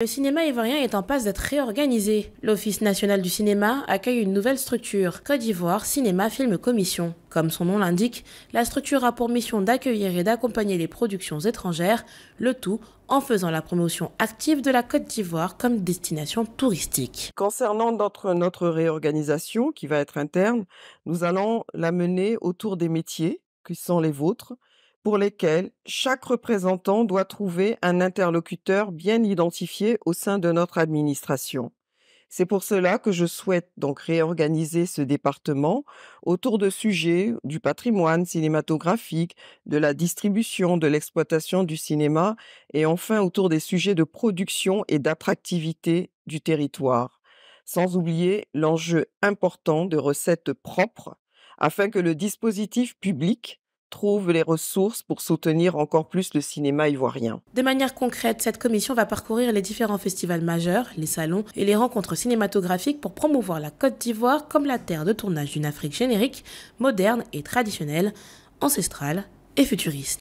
Le cinéma ivoirien est en passe d'être réorganisé. L'Office national du cinéma accueille une nouvelle structure, Côte d'Ivoire Cinéma Film Commission. Comme son nom l'indique, la structure a pour mission d'accueillir et d'accompagner les productions étrangères, le tout en faisant la promotion active de la Côte d'Ivoire comme destination touristique. Concernant notre, notre réorganisation qui va être interne, nous allons la mener autour des métiers qui sont les vôtres, pour lesquels chaque représentant doit trouver un interlocuteur bien identifié au sein de notre administration. C'est pour cela que je souhaite donc réorganiser ce département autour de sujets du patrimoine cinématographique, de la distribution, de l'exploitation du cinéma et enfin autour des sujets de production et d'attractivité du territoire. Sans oublier l'enjeu important de recettes propres afin que le dispositif public Trouve les ressources pour soutenir encore plus le cinéma ivoirien. De manière concrète, cette commission va parcourir les différents festivals majeurs, les salons et les rencontres cinématographiques pour promouvoir la Côte d'Ivoire comme la terre de tournage d'une Afrique générique, moderne et traditionnelle, ancestrale et futuriste.